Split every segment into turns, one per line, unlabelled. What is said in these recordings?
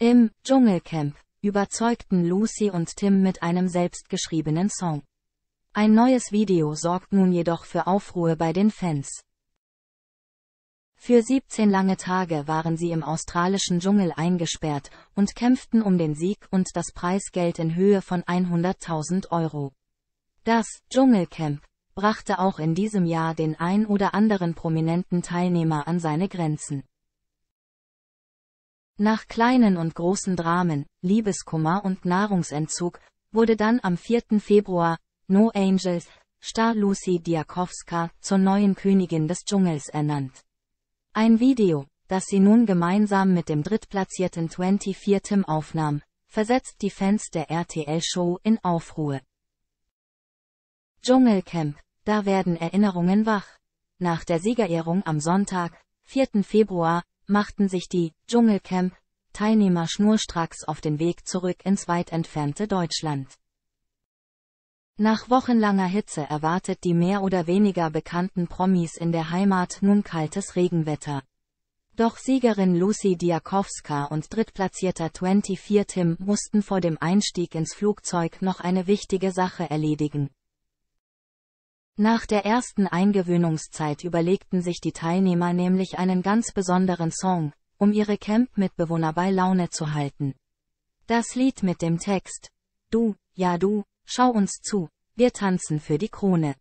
Im Dschungelcamp überzeugten Lucy und Tim mit einem selbstgeschriebenen Song. Ein neues Video sorgt nun jedoch für Aufruhe bei den Fans. Für 17 lange Tage waren sie im australischen Dschungel eingesperrt und kämpften um den Sieg und das Preisgeld in Höhe von 100.000 Euro. Das Dschungelcamp brachte auch in diesem Jahr den ein oder anderen prominenten Teilnehmer an seine Grenzen. Nach kleinen und großen Dramen, Liebeskummer und Nahrungsentzug, wurde dann am 4. Februar, No Angels, Star Lucy Diakowska zur neuen Königin des Dschungels ernannt. Ein Video, das sie nun gemeinsam mit dem drittplatzierten 24 Tim aufnahm, versetzt die Fans der RTL-Show in Aufruhr. Dschungelcamp, da werden Erinnerungen wach. Nach der Siegerehrung am Sonntag, 4. Februar, machten sich die Dschungelcamp-Teilnehmer schnurstracks auf den Weg zurück ins weit entfernte Deutschland. Nach wochenlanger Hitze erwartet die mehr oder weniger bekannten Promis in der Heimat nun kaltes Regenwetter. Doch Siegerin Lucy Diakowska und drittplatzierter 24 Tim mussten vor dem Einstieg ins Flugzeug noch eine wichtige Sache erledigen. Nach der ersten Eingewöhnungszeit überlegten sich die Teilnehmer nämlich einen ganz besonderen Song, um ihre Camp-Mitbewohner bei Laune zu halten. Das Lied mit dem Text Du, ja du, schau uns zu, wir tanzen für die Krone.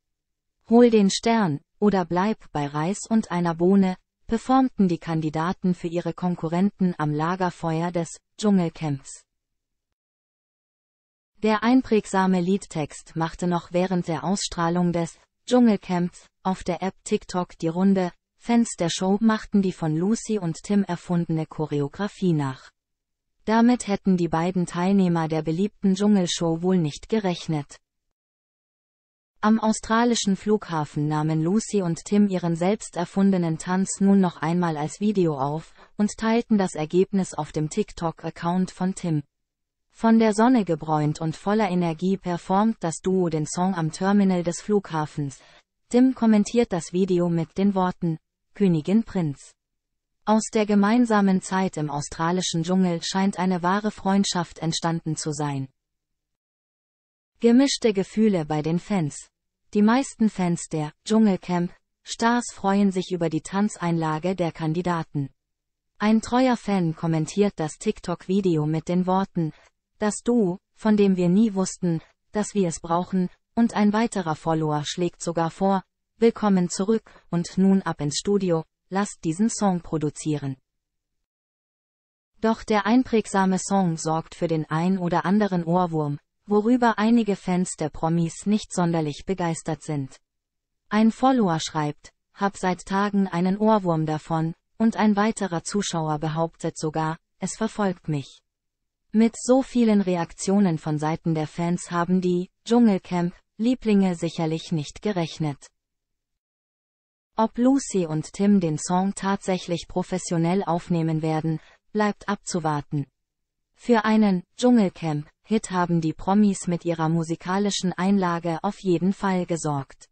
Hol den Stern, oder bleib bei Reis und einer Bohne, performten die Kandidaten für ihre Konkurrenten am Lagerfeuer des Dschungelcamps. Der einprägsame Liedtext machte noch während der Ausstrahlung des Dschungelcamp, auf der App TikTok die Runde, Fans der Show machten die von Lucy und Tim erfundene Choreografie nach. Damit hätten die beiden Teilnehmer der beliebten Dschungelshow wohl nicht gerechnet. Am australischen Flughafen nahmen Lucy und Tim ihren selbst erfundenen Tanz nun noch einmal als Video auf und teilten das Ergebnis auf dem TikTok-Account von Tim. Von der Sonne gebräunt und voller Energie performt das Duo den Song am Terminal des Flughafens. Tim kommentiert das Video mit den Worten, Königin Prinz. Aus der gemeinsamen Zeit im australischen Dschungel scheint eine wahre Freundschaft entstanden zu sein. Gemischte Gefühle bei den Fans. Die meisten Fans der Dschungelcamp Stars freuen sich über die Tanzeinlage der Kandidaten. Ein treuer Fan kommentiert das TikTok-Video mit den Worten, das Du, von dem wir nie wussten, dass wir es brauchen, und ein weiterer Follower schlägt sogar vor, willkommen zurück und nun ab ins Studio, lasst diesen Song produzieren. Doch der einprägsame Song sorgt für den ein oder anderen Ohrwurm, worüber einige Fans der Promis nicht sonderlich begeistert sind. Ein Follower schreibt, hab seit Tagen einen Ohrwurm davon, und ein weiterer Zuschauer behauptet sogar, es verfolgt mich. Mit so vielen Reaktionen von Seiten der Fans haben die Dschungelcamp-Lieblinge sicherlich nicht gerechnet. Ob Lucy und Tim den Song tatsächlich professionell aufnehmen werden, bleibt abzuwarten. Für einen Dschungelcamp-Hit haben die Promis mit ihrer musikalischen Einlage auf jeden Fall gesorgt.